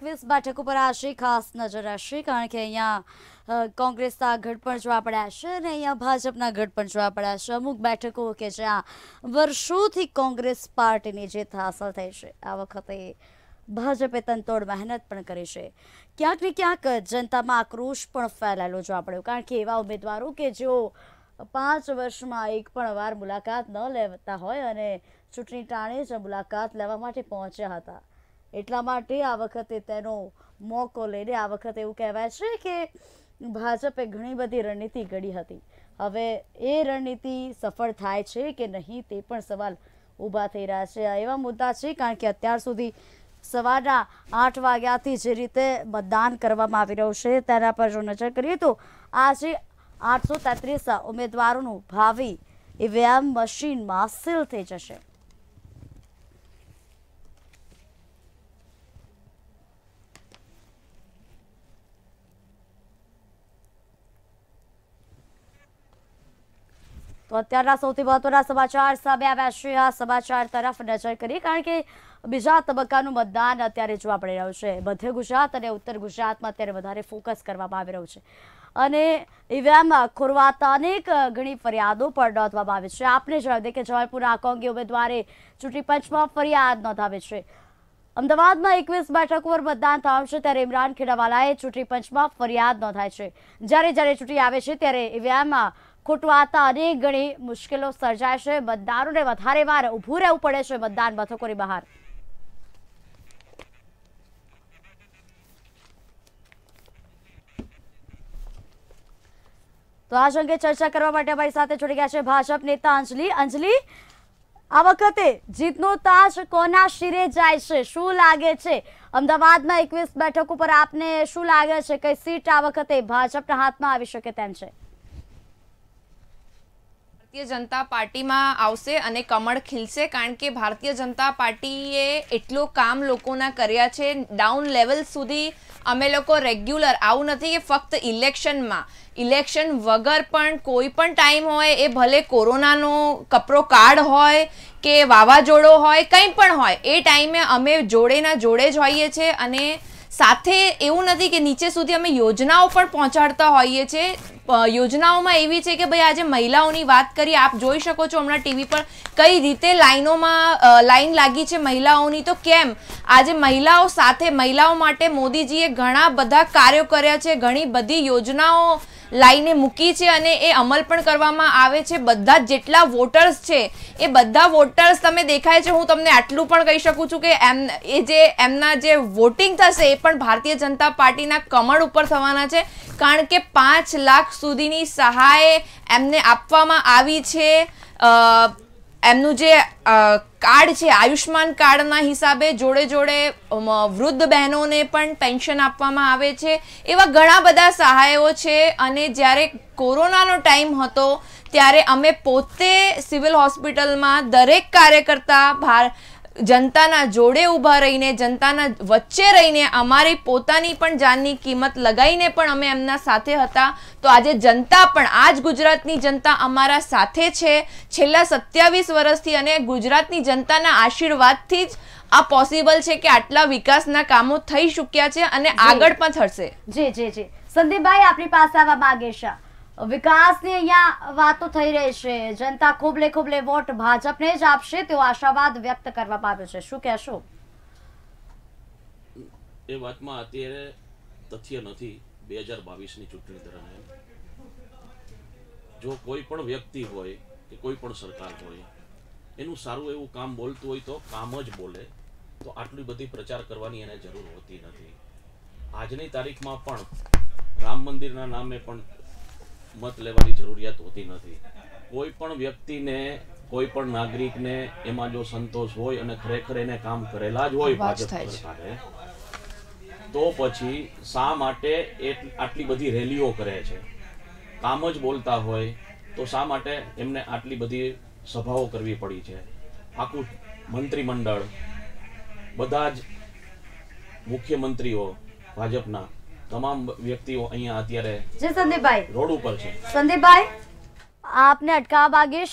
એકવીસ બેઠક ઉપર આશે ખાસ નજર રહેશે કારણ કે અહીંયા કોંગ્રેસના ગઢ પણ જોવા પડ્યા છે અને અહીંયા ભાજપના ગઢ પણ જોવા પડ્યા છે અમુક બેઠકો કે જ્યાં વર્ષોથી કોંગ્રેસ પાર્ટીની જીત હાંસલ થઈ છે આ વખતે ભાજપે તનતોડ મહેનત પણ કરી છે ક્યાંક ને ક્યાંક જનતામાં આક્રોશ પણ ફેલાયેલો જોવા પડ્યો કારણ કે એવા ઉમેદવારો કે જેઓ પાંચ વર્ષમાં એક પણ વાર મુલાકાત ન લેતા હોય અને ચૂંટણી ટાણે જ મુલાકાત લેવા માટે પહોંચ્યા હતા એટલા માટે આ વખતે તેનો મોકો લઈને આ વખતે એવું કહેવાય છે કે ભાજપે ઘણી બધી રણનીતિ ઘડી હતી હવે એ રણનીતિ સફળ થાય છે કે નહીં તે પણ સવાલ ઊભા થઈ રહ્યા છે એવા મુદ્દા છે કારણ કે અત્યાર સુધી સવારના આઠ વાગ્યાથી જે રીતે મતદાન કરવામાં આવી રહ્યું છે તેના પર જો નજર કરીએ તો આજે આઠસો તેત્રીસ ઉમેદવારોનું ભાવિ એ વ્યાયામ મશીનમાં સીલ થઈ જશે અત્યારના સૌથી મહત્વના સમાચાર સામે આવ્યા છે આ સમાચાર તરફ નજર કરીએ કારણ કે બીજા તબક્કાનું મતદાન અત્યારે જોવા મળી રહ્યું છે મધ્ય ગુજરાત અને ઉત્તર ગુજરાતમાં અત્યારે વધારે ફોકસ કરવામાં આવી રહ્યું છે અને ઈવીએમમાં ખોરવાતા અનેક ઘણી ફરિયાદો પણ નોંધવામાં આવી છે આપને જણાવી દે કે જવાલપુરા કોંગી ઉમેદવારે ચૂંટણી પંચમાં ફરિયાદ નોંધાવી છે અમદાવાદમાં એકવીસ બેઠકો પર મતદાન થવાનું છે ત્યારે ઇમરાન ખેડાવાલાએ ચૂંટણી પંચમાં ફરિયાદ નોંધાય છે જ્યારે જ્યારે ચૂંટણી આવે છે ત્યારે ઈવીએમમાં ખૂટવાતા અનેક ગણી મુશ્કેલો સર્જાય છે મતદારોને વધારે વાર ઊભું રહેવું પડે છે મતદાન મથકોની બહાર તો આ અંગે ચર્ચા કરવા માટે અમારી સાથે જોડી ગયા છે ભાજપ નેતા અંજલિ અંજલિ આ વખતે જીતનો તાજ કોના શિરે જાય છે શું લાગે છે અમદાવાદમાં એકવીસ બેઠક ઉપર આપને શું લાગે છે કઈ સીટ આ વખતે ભાજપના હાથમાં આવી શકે તેમ છે ભારતીય જનતા પાર્ટીમાં આવશે અને કમળ ખીલશે કારણ કે ભારતીય જનતા પાર્ટીએ એટલો કામ લોકોના કર્યા છે ડાઉન લેવલ સુધી અમે લોકો રેગ્યુલર આવું નથી કે ફક્ત ઇલેક્શનમાં ઇલેક્શન વગર પણ કોઈ પણ ટાઈમ હોય એ ભલે કોરોનાનો કપરો કાર્ડ હોય કે વાવાઝોડો હોય કંઈ પણ હોય એ ટાઈમે અમે જોડેના જોડે જ હોઈએ છીએ અને સાથે એવું નથી કે નીચે સુધી અમે યોજનાઓ પણ પહોંચાડતા હોઈએ છીએ યોજનાઓમાં એવી છે કે ભાઈ આજે મહિલાઓની વાત કરીએ આપ જોઈ શકો છો હમણાં ટીવી પર કઈ રીતે લાઈનોમાં લાઈન લાગી છે મહિલાઓની તો કેમ આજે મહિલાઓ સાથે મહિલાઓ માટે મોદીજીએ ઘણા બધા કાર્યો કર્યા છે ઘણી બધી યોજનાઓ લાઈને મૂકી છે અને એ અમલ પણ કરવામાં આવે છે બધા જેટલા વોટર્સ છે એ બધા વોટર્સ તમે દેખાય છે હું તમને આટલું પણ કહી શકું છું કે એમ એ જે એમના જે વોટિંગ થશે એ પણ ભારતીય જનતા પાર્ટીના કમળ ઉપર થવાના છે કારણ કે પાંચ લાખ સુધીની સહાય એમને આપવામાં આવી છે એમનું જે કાર્ડ છે આયુષ્માન કાર્ડના હિસાબે જોડે જોડે વૃદ્ધ બહેનોને પણ પેન્શન આપવામાં આવે છે એવા ઘણા બધા સહાયો છે અને જ્યારે કોરોનાનો ટાઈમ હતો ત્યારે અમે પોતે સિવિલ હોસ્પિટલમાં દરેક કાર્યકર્તા ભાર જનતાના જોડે ઊભા રહીને જનતાના વચ્ચે રહીને અમારી પોતાની પણ જાનની કિંમત લગાવીને પણ અમે એમના સાથે હતા તો આજે જનતા પણ આજ ગુજરાતની જનતા અમારા સાથે છે છેલ્લા સત્યાવીસ વર્ષથી અને ગુજરાતની જનતાના આશીર્વાદથી જ આ પોસિબલ છે કે આટલા વિકાસના કામો થઈ ચૂક્યા છે અને આગળ પણ થશે જી જી જી સંદીપભાઈ આપણી પાસે આવવા માગે છે વિકાસની અહીંયા વાતો થઈ રહી છે જનતા ખોબલે ખોબલે વોટ ભાજપને જ આપશે તેવો આશાવાદ વ્યક્ત કરવામાં આવ્યો છે શું કહેશો એ વાતમાં અત્યારે તથ્ય નથી બે હજાર બાવીસની ચૂંટણી દરમિયાન જો કોઈ પણ વ્યક્તિ હોય કે કોઈ પણ સરકાર હોય એનું સારું એવું કામ બોલતું હોય તો કામ જ બોલે તો આટલી બધી પ્રચાર કરવાની એને જરૂર હોતી નથી આજની તારીખમાં પણ રામ મંદિરના નામે પણ મત લેવાની જરૂરિયાત હોતી નથી કોઈ પણ વ્યક્તિને કોઈ પણ નાગરિકને એમાં જો સંતોષ હોય અને ખરેખર એને કામ કરેલા જ હોય ભાજપ સરકારે તો પછી શા માટે આટલી બધી રેલીઓ કરે છે કામ જ બોલતા હોય તો શા માટે એમને આટલી બધી સભાઓ કરવી પડી છે આખું મંત્રીમંડળ બધા જ મુખ્યમંત્રીઓ ભાજપના તમામ વ્યક્તિઓ અહીંયા અત્યારે જે સંદીપભાઈ રોડ ઉપર છે સંદીપભાઈ આપને અટકાવવા આગે